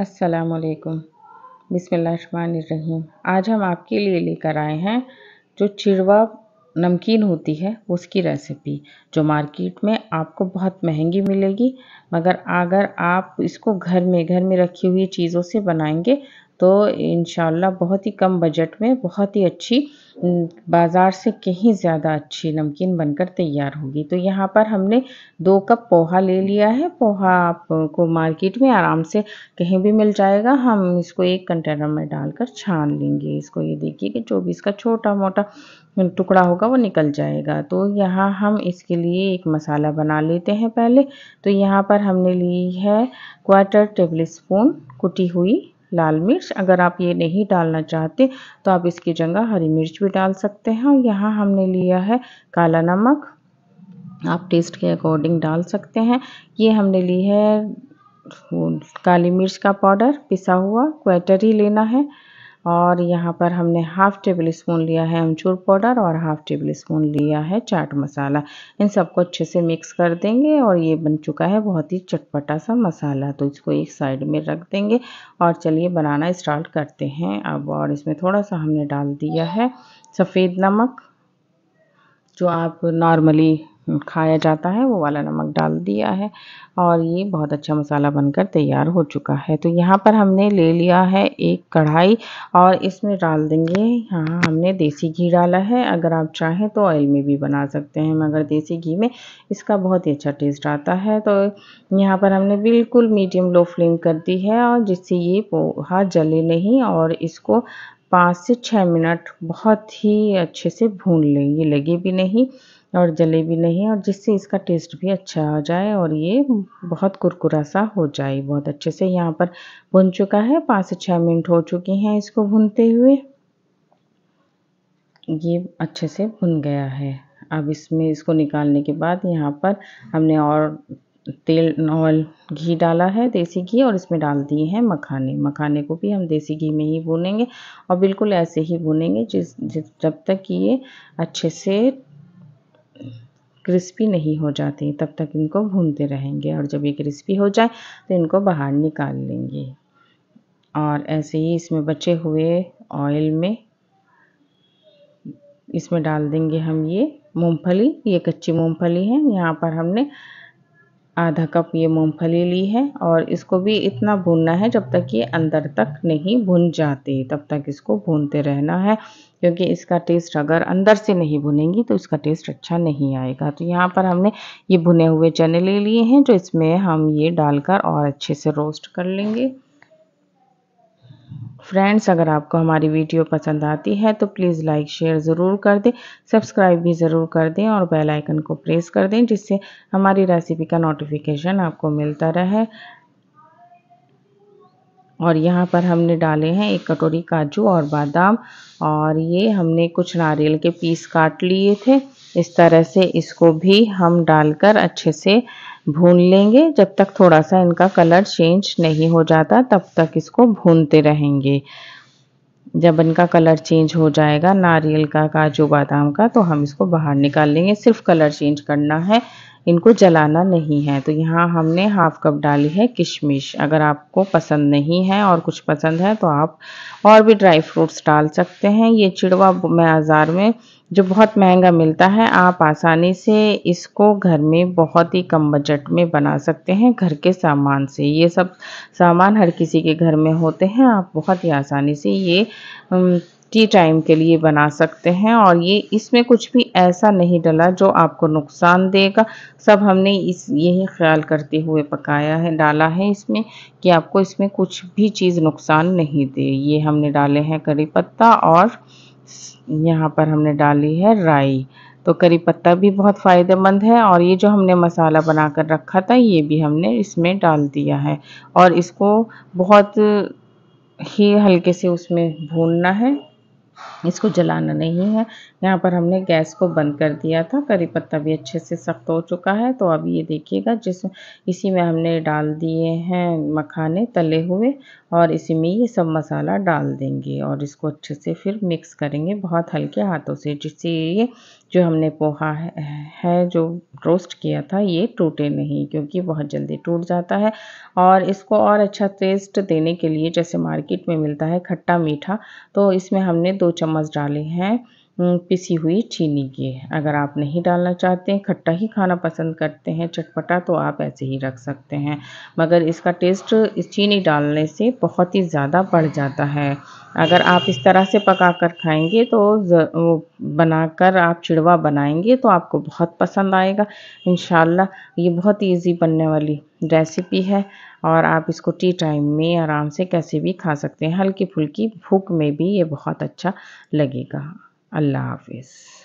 असलकम बिसमीम आज हम आपके लिए लेकर आए हैं जो चिड़वा नमकीन होती है उसकी रेसिपी जो मार्केट में आपको बहुत महंगी मिलेगी मगर अगर आप इसको घर में घर में रखी हुई चीज़ों से बनाएंगे तो इन बहुत ही कम बजट में बहुत ही अच्छी बाज़ार से कहीं ज़्यादा अच्छी नमकीन बनकर तैयार होगी तो यहाँ पर हमने दो कप पोहा ले लिया है पोहा आपको मार्केट में आराम से कहीं भी मिल जाएगा हम इसको एक कंटेनर में डालकर छान लेंगे इसको ये देखिए कि जो भी इसका छोटा मोटा टुकड़ा होगा वो निकल जाएगा तो यहाँ हम इसके लिए एक मसाला बना लेते हैं पहले तो यहाँ पर हमने ली है क्वार्टर टेबल स्पून कुटी हुई लाल मिर्च अगर आप ये नहीं डालना चाहते तो आप इसकी जगह हरी मिर्च भी डाल सकते हैं और यहाँ हमने लिया है काला नमक आप टेस्ट के अकॉर्डिंग डाल सकते हैं ये हमने ली है काली मिर्च का पाउडर पिसा हुआ क्वेटर ही लेना है और यहाँ पर हमने हाफ टेबल स्पून लिया है अमचूर पाउडर और हाफ टेबल स्पून लिया है चाट मसाला इन सबको अच्छे से मिक्स कर देंगे और ये बन चुका है बहुत ही चटपटा सा मसाला तो इसको एक साइड में रख देंगे और चलिए बनाना स्टार्ट करते हैं अब और इसमें थोड़ा सा हमने डाल दिया है सफ़ेद नमक जो आप नॉर्मली खाया जाता है वो वाला नमक डाल दिया है और ये बहुत अच्छा मसाला बनकर तैयार हो चुका है तो यहाँ पर हमने ले लिया है एक कढ़ाई और इसमें डाल देंगे यहाँ हमने देसी घी डाला है अगर आप चाहें तो ऑयल में भी बना सकते हैं मगर देसी घी में इसका बहुत ही अच्छा टेस्ट आता है तो यहाँ पर हमने बिल्कुल मीडियम लो फ्लेम कर दी है और जिससे ये पोहा जले नहीं और इसको पाँच से छः मिनट बहुत ही अच्छे से भून लें ये लगे भी नहीं और जले भी नहीं और जिससे इसका टेस्ट भी अच्छा आ जाए और ये बहुत कुरकुरा सा हो जाए बहुत अच्छे से यहाँ पर भुन चुका है पाँच से छः मिनट हो चुके हैं इसको भुनते हुए ये अच्छे से भुन गया है अब इसमें इसको निकालने के बाद यहाँ पर हमने और तेल ऑयल घी डाला है देसी घी और इसमें डाल दिए हैं मखाने मखाने को भी हम देसी घी में ही भुनेंगे और बिल्कुल ऐसे ही भुनेंगे जिस, जिस जब तक कि ये अच्छे से क्रिस्पी नहीं हो जाते तब तक इनको भूनते रहेंगे और जब ये क्रिस्पी हो जाए तो इनको बाहर निकाल लेंगे और ऐसे ही इसमें बचे हुए ऑयल में इसमें डाल देंगे हम ये मूंगफली ये कच्ची मूंगफली है यहाँ पर हमने आधा कप ये मूंगफली ली है और इसको भी इतना भूनना है जब तक ये अंदर तक नहीं भुन जाते तब तक इसको भूनते रहना है क्योंकि इसका टेस्ट अगर अंदर से नहीं भुनेंगी तो इसका टेस्ट अच्छा नहीं आएगा तो यहाँ पर हमने ये भुने हुए चने ले लिए हैं जो इसमें हम ये डालकर और अच्छे से रोस्ट कर लेंगे फ्रेंड्स अगर आपको हमारी वीडियो पसंद आती है तो प्लीज़ लाइक शेयर ज़रूर कर दें सब्सक्राइब भी ज़रूर कर दें और बेल आइकन को प्रेस कर दें जिससे हमारी रेसिपी का नोटिफिकेशन आपको मिलता रहे और यहाँ पर हमने डाले हैं एक कटोरी काजू और बादाम और ये हमने कुछ नारियल के पीस काट लिए थे इस तरह से इसको भी हम डालकर अच्छे से भून लेंगे जब तक थोड़ा सा इनका कलर चेंज नहीं हो जाता तब तक इसको भूनते रहेंगे जब इनका कलर चेंज हो जाएगा नारियल का काजू बादाम का तो हम इसको बाहर निकाल लेंगे सिर्फ कलर चेंज करना है इनको जलाना नहीं है तो यहाँ हमने हाफ कप डाली है किशमिश अगर आपको पसंद नहीं है और कुछ पसंद है तो आप और भी ड्राई फ्रूट्स डाल सकते हैं ये चिड़वा मैं आजार में जो बहुत महंगा मिलता है आप आसानी से इसको घर में बहुत ही कम बजट में बना सकते हैं घर के सामान से ये सब सामान हर किसी के घर में होते हैं आप बहुत ही आसानी से ये टी टाइम के लिए बना सकते हैं और ये इसमें कुछ भी ऐसा नहीं डला जो आपको नुकसान देगा सब हमने इस यही ख्याल करते हुए पकाया है डाला है इसमें कि आपको इसमें कुछ भी चीज़ नुकसान नहीं दे ये हमने डाले हैं करी पत्ता और यहाँ पर हमने डाली है राई तो करी पत्ता भी बहुत फ़ायदेमंद है और ये जो हमने मसाला बना कर रखा था ये भी हमने इसमें डाल दिया है और इसको बहुत ही हल्के से उसमें भूनना है इसको जलाना नहीं है यहाँ पर हमने गैस को बंद कर दिया था करी पत्ता भी अच्छे से सख्त हो चुका है तो अब ये देखिएगा जिस इसी में हमने डाल दिए हैं मखाने तले हुए और इसी में ये सब मसाला डाल देंगे और इसको अच्छे से फिर मिक्स करेंगे बहुत हल्के हाथों से जिससे ये जो हमने पोहा है, जो रोस्ट किया था ये टूटे नहीं क्योंकि बहुत जल्दी टूट जाता है और इसको और अच्छा टेस्ट देने के लिए जैसे मार्केट में मिलता है खट्टा मीठा तो इसमें हमने दो चम्मच डाले हैं पिसी हुई चीनी की है अगर आप नहीं डालना चाहते हैं खट्टा ही खाना पसंद करते हैं चटपटा तो आप ऐसे ही रख सकते हैं मगर इसका टेस्ट इस चीनी डालने से बहुत ही ज़्यादा बढ़ जाता है अगर आप इस तरह से पका कर खाएंगे तो वो बनाकर आप चिड़वा बनाएंगे तो आपको बहुत पसंद आएगा इन ये बहुत ईजी बनने वाली रेसिपी है और आप इसको टी टाइम में आराम से कैसे भी खा सकते हैं हल्की फुल्की भूख में भी ये बहुत अच्छा लगेगा Allah Hafiz.